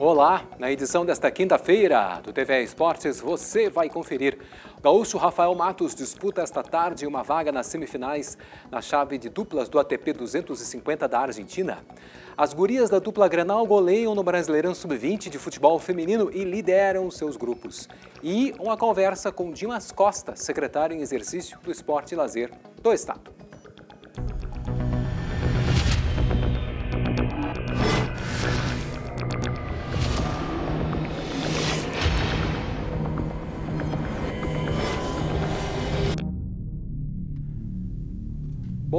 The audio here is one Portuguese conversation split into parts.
Olá, na edição desta quinta-feira do TV Esportes, você vai conferir. gaúcho Rafael Matos disputa esta tarde uma vaga nas semifinais na chave de duplas do ATP 250 da Argentina. As gurias da dupla Granal goleiam no Brasileirão Sub-20 de futebol feminino e lideram seus grupos. E uma conversa com Dimas Costa, secretário em exercício do Esporte e Lazer do Estado.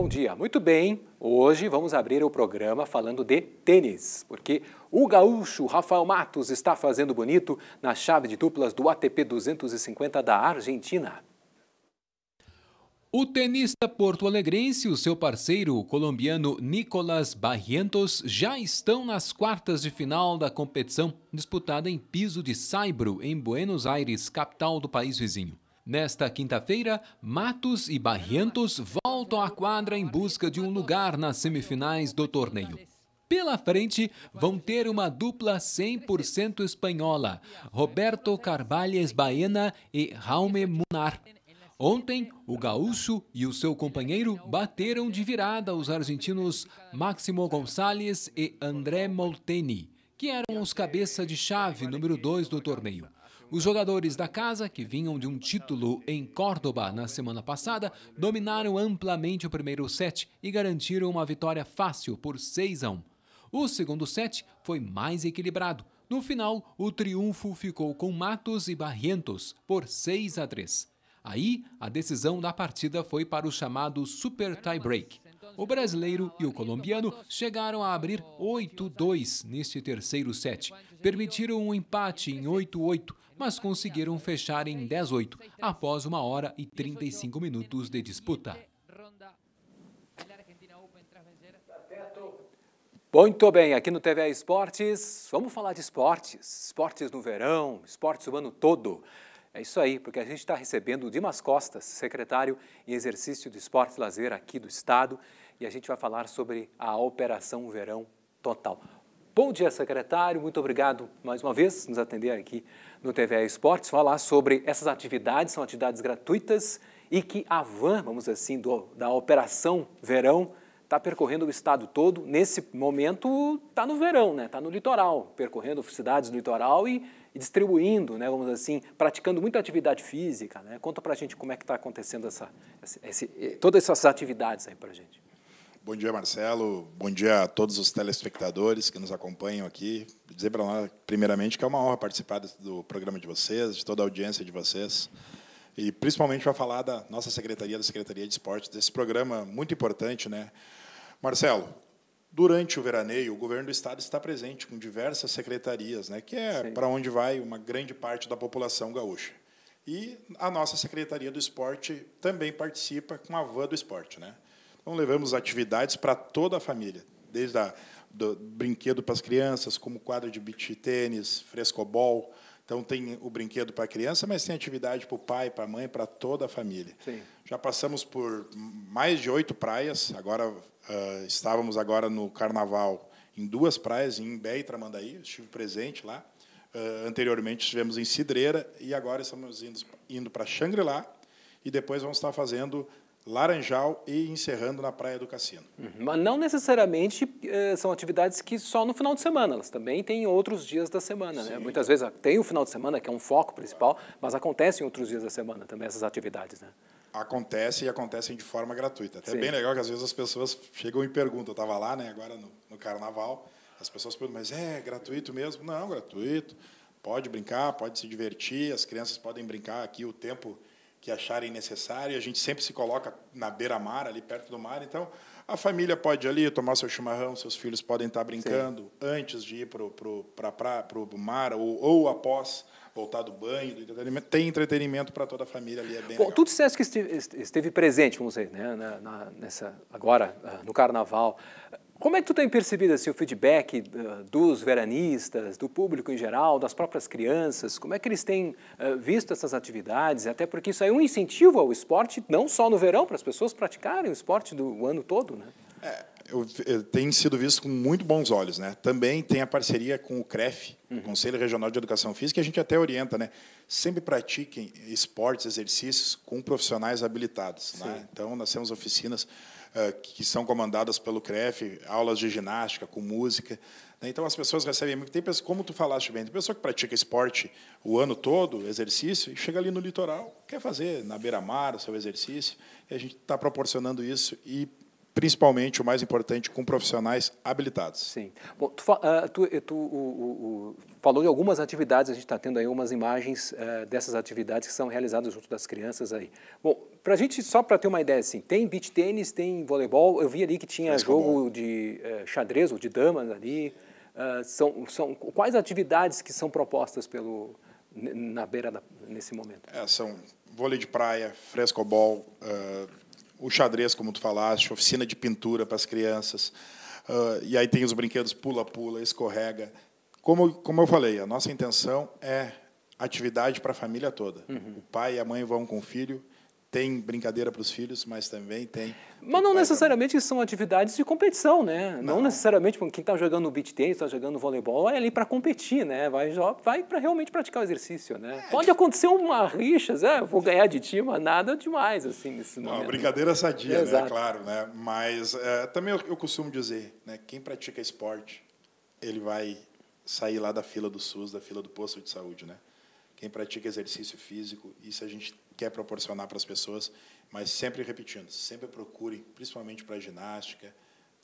Bom dia, muito bem. Hoje vamos abrir o programa falando de tênis, porque o gaúcho Rafael Matos está fazendo bonito na chave de duplas do ATP 250 da Argentina. O tenista porto-alegrense e o seu parceiro, o colombiano Nicolas Barrientos, já estão nas quartas de final da competição disputada em piso de saibro, em Buenos Aires, capital do país vizinho. Nesta quinta-feira, Matos e Barrientos voltam à quadra em busca de um lugar nas semifinais do torneio. Pela frente, vão ter uma dupla 100% espanhola, Roberto Carvalhes Baena e Jaume Munar. Ontem, o gaúcho e o seu companheiro bateram de virada os argentinos Máximo Gonçalves e André Molteni, que eram os cabeça de chave número 2 do torneio. Os jogadores da casa, que vinham de um título em Córdoba na semana passada, dominaram amplamente o primeiro set e garantiram uma vitória fácil por 6 a 1. O segundo set foi mais equilibrado. No final, o triunfo ficou com Matos e Barrientos por 6 a 3. Aí, a decisão da partida foi para o chamado Super Tie Break. O brasileiro e o colombiano chegaram a abrir 8-2 neste terceiro set. Permitiram um empate em 8-8, mas conseguiram fechar em 10-8 após uma hora e 35 minutos de disputa. Muito bem, aqui no TVA Esportes, vamos falar de esportes. Esportes no verão, esportes o ano todo. É isso aí, porque a gente está recebendo o Dimas Costas, secretário em exercício do Esporte e Lazer aqui do Estado e a gente vai falar sobre a Operação Verão Total. Bom dia, secretário. Muito obrigado mais uma vez nos atender aqui no TV Esportes. Falar sobre essas atividades, são atividades gratuitas e que a van, vamos assim, do, da Operação Verão, está percorrendo o estado todo. Nesse momento, está no verão, né? Está no litoral, percorrendo cidades do litoral e, e, distribuindo, né? Vamos assim, praticando muita atividade física, né? Conta para a gente como é que está acontecendo essa, esse, esse, eh, todas essas atividades aí para a gente. Bom dia, Marcelo. Bom dia a todos os telespectadores que nos acompanham aqui. Dizer para nós, primeiramente, que é uma honra participar do programa de vocês, de toda a audiência de vocês, e principalmente para falar da nossa secretaria, da Secretaria de Esportes, desse programa muito importante, né? Marcelo, durante o veraneio, o governo do estado está presente com diversas secretarias, né? Que é para onde vai uma grande parte da população gaúcha. E a nossa Secretaria do Esporte também participa com a van do esporte, né? Então, levamos atividades para toda a família, desde a, do, brinquedo para as crianças, como quadra de beach tênis, frescobol. Então, tem o brinquedo para a criança, mas tem atividade para o pai, para a mãe, para toda a família. Sim. Já passamos por mais de oito praias. Agora uh, Estávamos agora no Carnaval em duas praias, em Imbé e Tramandaí. Estive presente lá. Uh, anteriormente estivemos em Cidreira e agora estamos indo, indo para Xangri-Lá e depois vamos estar fazendo Laranjal e encerrando na Praia do Cassino. Uhum. Mas não necessariamente eh, são atividades que só no final de semana, elas também têm outros dias da semana. Né? Muitas vezes ah, tem o final de semana, que é um foco principal, mas acontecem outros dias da semana também essas atividades. Né? Acontece e acontecem de forma gratuita. Até bem legal que às vezes as pessoas chegam e perguntam, eu estava lá né, agora no, no carnaval, as pessoas perguntam, mas é gratuito mesmo? Não, gratuito. Pode brincar, pode se divertir, as crianças podem brincar aqui o tempo que acharem necessário. A gente sempre se coloca na beira-mar, ali perto do mar. Então, a família pode ali tomar seu chimarrão, seus filhos podem estar brincando Sim. antes de ir para o pro, pra, pra, pro mar ou, ou após voltar do banho, do entretenimento. Tem entretenimento para toda a família ali, é bem Bom, legal. tu disseste que esteve, esteve presente, vamos dizer, né, na, nessa, agora ah, no Carnaval. Como é que tu tem percebido assim, o feedback uh, dos veranistas, do público em geral, das próprias crianças? Como é que eles têm uh, visto essas atividades? Até porque isso é um incentivo ao esporte, não só no verão, para as pessoas praticarem o esporte do o ano todo, né? É, tem sido visto com muito bons olhos. Né? Também tem a parceria com o CREF, uhum. Conselho Regional de Educação Física, que a gente até orienta, né? sempre pratiquem esportes, exercícios com profissionais habilitados. Né? Então, nós temos oficinas uh, que são comandadas pelo CREF, aulas de ginástica, com música. Né? Então, as pessoas recebem muito. Tem pessoas, como tu falaste bem, tem pessoa que pratica esporte o ano todo, exercício, e chega ali no litoral, quer fazer na beira-mar o seu exercício, e a gente está proporcionando isso e principalmente o mais importante, com profissionais habilitados. Sim. Bom, tu, uh, tu, eh, tu uh, uh, falou de algumas atividades, a gente está tendo aí umas imagens eh, dessas atividades que são realizadas junto das crianças aí. Bom, para a gente, só para ter uma ideia, assim, tem beach tênis, tem voleibol, eu vi ali que tinha Mas jogo de eh, xadrez ou de damas ali. Ah, são, são, quais atividades que são propostas pelo, na beira da, nesse momento? É, são vôlei de praia, frescobol, uh, o xadrez, como tu falaste, oficina de pintura para as crianças. Uh, e aí tem os brinquedos pula-pula, escorrega. Como, como eu falei, a nossa intenção é atividade para a família toda. Uhum. O pai e a mãe vão com o filho, tem brincadeira para os filhos, mas também tem. Mas não necessariamente pra... são atividades de competição, né? Não, não necessariamente quem está jogando beach tennis está jogando voleibol, é ali para competir, né? Vai, vai para realmente praticar o exercício, né? É, Pode de... acontecer uma rixa, é vou ganhar de ti, mas nada demais, assim, nesse não, brincadeira sadia, é, né? Claro, né? Mas é, também eu, eu costumo dizer, né? Quem pratica esporte, ele vai sair lá da fila do SUS, da fila do posto de saúde, né? quem pratica exercício físico, isso a gente quer proporcionar para as pessoas, mas sempre repetindo, sempre procurem, principalmente para ginástica,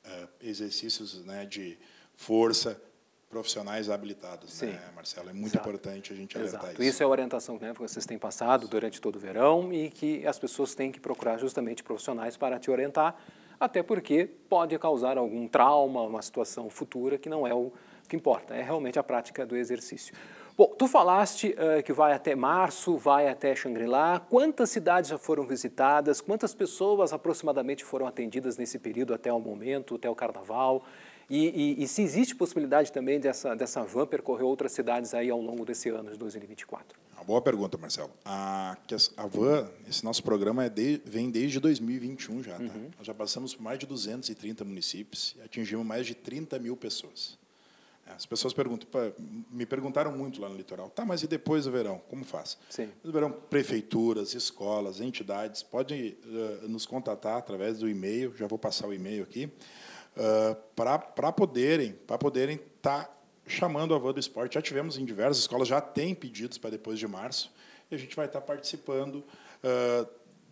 eh, exercícios né, de força, profissionais habilitados, né, Sim. né, Marcelo? É muito Exato. importante a gente alertar Exato. isso. Isso é a orientação né, que vocês têm passado durante todo o verão e que as pessoas têm que procurar justamente profissionais para te orientar, até porque pode causar algum trauma, uma situação futura que não é o o que importa é realmente a prática do exercício. Bom, tu falaste uh, que vai até março, vai até Xangri-Lá. Quantas cidades já foram visitadas? Quantas pessoas aproximadamente foram atendidas nesse período até o momento, até o carnaval? E, e, e se existe possibilidade também dessa, dessa van percorrer outras cidades aí ao longo desse ano de 2024? Uma ah, boa pergunta, Marcelo. A, a van, esse nosso programa é de, vem desde 2021 já. Tá? Uhum. Nós já passamos por mais de 230 municípios e atingimos mais de 30 mil pessoas. É, as pessoas perguntam, me perguntaram muito lá no litoral, tá, mas e depois do verão, como faz? Sim. do verão, prefeituras, escolas, entidades, podem uh, eh, nos contatar através do e-mail, já vou passar o e-mail aqui, uh, eh, para poderem para poderem estar tá chamando a van do esporte. Já tivemos em diversas escolas, já tem pedidos para depois de março, e a gente vai estar tá participando uh,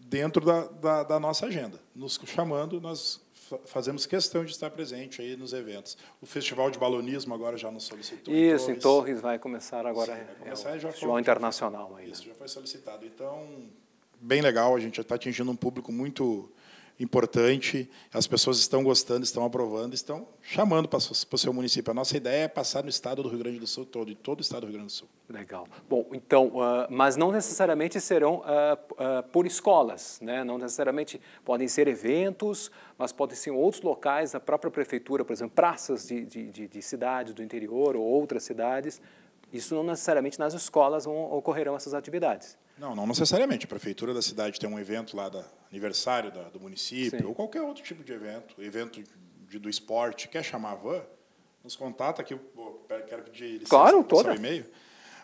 dentro da, da, da nossa agenda. Nos chamando, nós fazemos questão de estar presente aí nos eventos. O Festival de Balonismo agora já nos solicitou. Isso, em Torres, em Torres vai começar agora. Sim, vai é começar, é, já Festival Internacional. Foi, Isso, já foi solicitado. Então, bem legal, a gente já está atingindo um público muito importante, as pessoas estão gostando, estão aprovando, estão chamando para o seu município. A nossa ideia é passar no estado do Rio Grande do Sul todo, de todo o estado do Rio Grande do Sul. Legal. Bom, então, uh, mas não necessariamente serão uh, uh, por escolas, né? não necessariamente podem ser eventos, mas podem ser outros locais, a própria prefeitura, por exemplo, praças de, de, de, de cidades do interior ou outras cidades, isso não necessariamente nas escolas vão, ocorrerão essas atividades. Não, não necessariamente. A prefeitura da cidade tem um evento lá, da aniversário da, do município, Sim. ou qualquer outro tipo de evento, evento de, do esporte, quer chamar a van, nos contata aqui. Quero pedir licença claro, toda. o e-mail.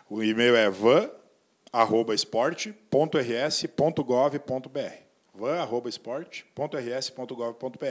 O e-mail é van.esporte.rs.gov.br van.esporte.rs.gov.br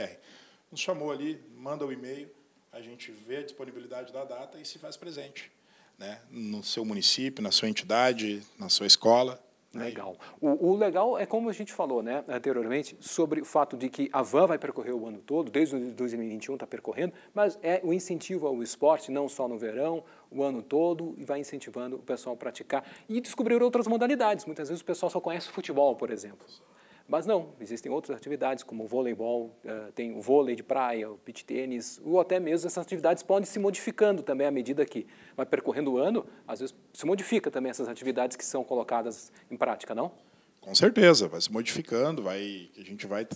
Nos chamou ali, manda o e-mail, a gente vê a disponibilidade da data e se faz presente. Né? No seu município, na sua entidade, na sua escola. Né? Legal. O, o, legal é como a gente falou né, anteriormente sobre o fato de que a van vai percorrer o ano todo, desde 2021 está percorrendo, mas é o incentivo ao esporte, não só no verão, o ano todo, e vai incentivando o pessoal a praticar e descobrir outras modalidades. Muitas vezes o pessoal só conhece futebol, por exemplo. Mas não, existem outras atividades, como o voleibol, eh, tem o vôlei de praia, o beach tênis, ou até mesmo essas atividades podem se modificando também à medida que vai percorrendo o ano, às vezes se modifica também essas atividades que são colocadas em prática, não? Com certeza, vai se modificando, vai, a gente vai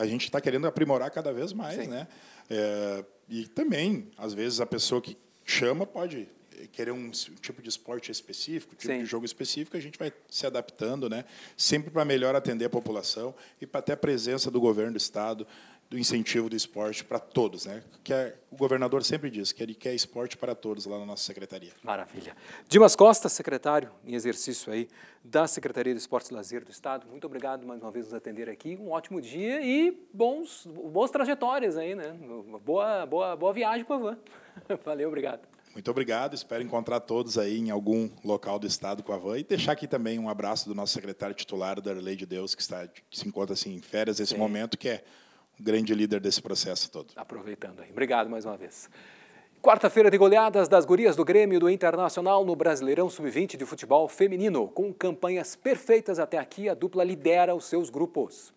a gente está querendo aprimorar cada vez mais, Sim. né? É, e também, às vezes, a pessoa que chama pode querer um tipo de esporte específico, tipo Sim. de jogo específico, a gente vai se adaptando, né? Sempre para melhor atender a população e para ter a presença do governo do estado, do incentivo do esporte para todos, né? Que é, o governador sempre diz que ele quer esporte para todos lá na nossa secretaria. Maravilha. Dimas Costa, secretário em exercício aí da Secretaria de Esportes e Lazer do Estado. Muito obrigado mais uma vez nos atender aqui. Um ótimo dia e bons boas trajetórias aí, né? Boa boa boa viagem para Van. Valeu, obrigado. Muito obrigado. Espero encontrar todos aí em algum local do estado com a van. E deixar aqui também um abraço do nosso secretário titular, da Lei de Deus, que, está, que se encontra assim, em férias nesse Sim. momento, que é o grande líder desse processo todo. Aproveitando aí. Obrigado mais uma vez. Quarta-feira de goleadas das gurias do Grêmio do Internacional no Brasileirão Sub-20 de futebol feminino. Com campanhas perfeitas até aqui, a dupla lidera os seus grupos.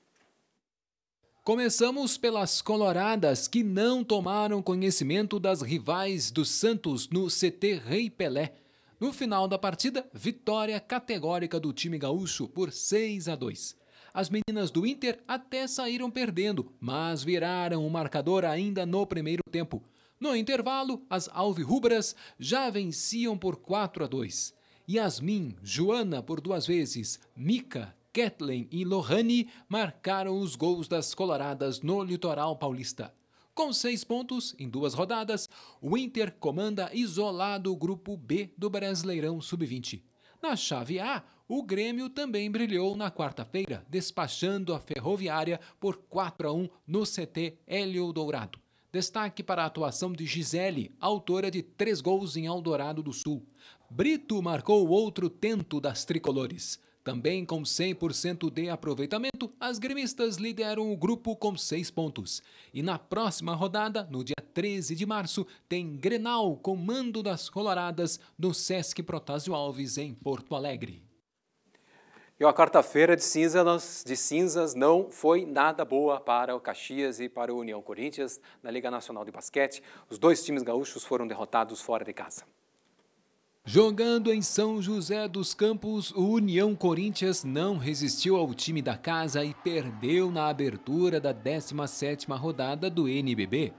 Começamos pelas coloradas que não tomaram conhecimento das rivais do Santos no CT Rei Pelé. No final da partida, vitória categórica do time gaúcho por 6 a 2. As meninas do Inter até saíram perdendo, mas viraram o marcador ainda no primeiro tempo. No intervalo, as alvirrubras já venciam por 4 a 2. Yasmin, Joana por duas vezes, Mica, Kathleen e Lohane marcaram os gols das coloradas no litoral paulista. Com seis pontos em duas rodadas, o Inter comanda isolado o grupo B do Brasileirão Sub-20. Na chave A, o Grêmio também brilhou na quarta-feira, despachando a Ferroviária por 4 a 1 no CT Hélio Dourado. Destaque para a atuação de Gisele, autora de três gols em Eldorado do Sul. Brito marcou outro tento das tricolores. Também com 100% de aproveitamento, as gremistas lideram o grupo com 6 pontos. E na próxima rodada, no dia 13 de março, tem Grenal com mando das coloradas no Sesc Protásio Alves, em Porto Alegre. E a quarta-feira de cinzas, de cinzas não foi nada boa para o Caxias e para o União Corinthians na Liga Nacional de Basquete. Os dois times gaúchos foram derrotados fora de casa. Jogando em São José dos Campos, o União Corinthians não resistiu ao time da casa e perdeu na abertura da 17ª rodada do NBB.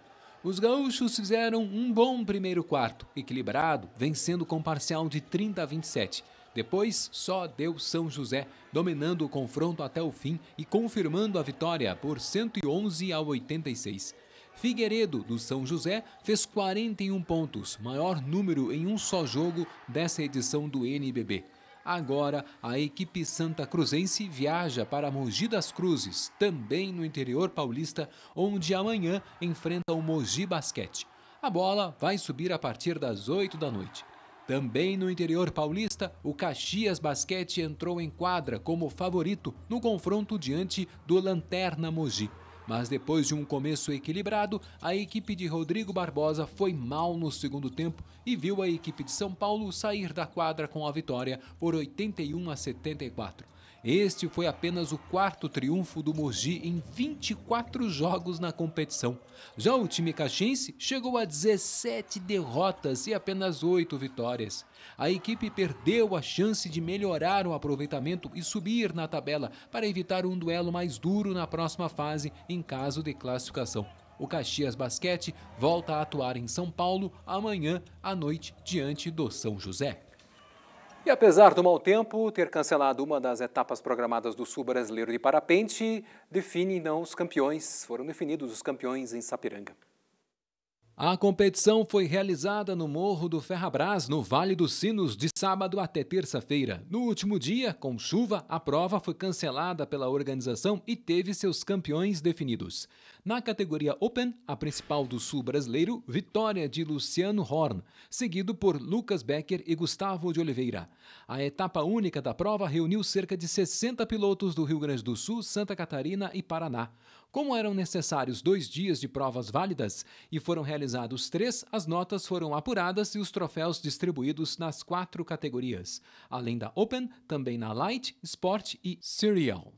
Os gaúchos fizeram um bom primeiro quarto, equilibrado, vencendo com parcial de 30 a 27. Depois, só deu São José, dominando o confronto até o fim e confirmando a vitória por 111 a 86. Figueiredo, do São José, fez 41 pontos, maior número em um só jogo dessa edição do NBB. Agora, a equipe Santa Cruzense viaja para Mogi das Cruzes, também no interior paulista, onde amanhã enfrenta o Mogi Basquete. A bola vai subir a partir das 8 da noite. Também no interior paulista, o Caxias Basquete entrou em quadra como favorito no confronto diante do Lanterna Mogi. Mas depois de um começo equilibrado, a equipe de Rodrigo Barbosa foi mal no segundo tempo e viu a equipe de São Paulo sair da quadra com a vitória por 81 a 74. Este foi apenas o quarto triunfo do Mogi em 24 jogos na competição. Já o time caxiense chegou a 17 derrotas e apenas 8 vitórias. A equipe perdeu a chance de melhorar o aproveitamento e subir na tabela para evitar um duelo mais duro na próxima fase em caso de classificação. O Caxias Basquete volta a atuar em São Paulo amanhã à noite diante do São José. E apesar do mau tempo ter cancelado uma das etapas programadas do Sul Brasileiro de Parapente, define não os campeões. Foram definidos os campeões em Sapiranga. A competição foi realizada no Morro do Ferrabras, no Vale dos Sinos, de sábado até terça-feira. No último dia, com chuva, a prova foi cancelada pela organização e teve seus campeões definidos. Na categoria Open, a principal do sul brasileiro, vitória de Luciano Horn, seguido por Lucas Becker e Gustavo de Oliveira. A etapa única da prova reuniu cerca de 60 pilotos do Rio Grande do Sul, Santa Catarina e Paraná. Como eram necessários dois dias de provas válidas e foram realizados três, as notas foram apuradas e os troféus distribuídos nas quatro categorias, além da Open, também na Light, Sport e Serial.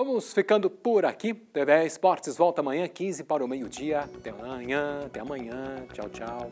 Vamos ficando por aqui. TV Esportes volta amanhã, 15 para o meio-dia. Até amanhã, até amanhã. Tchau, tchau.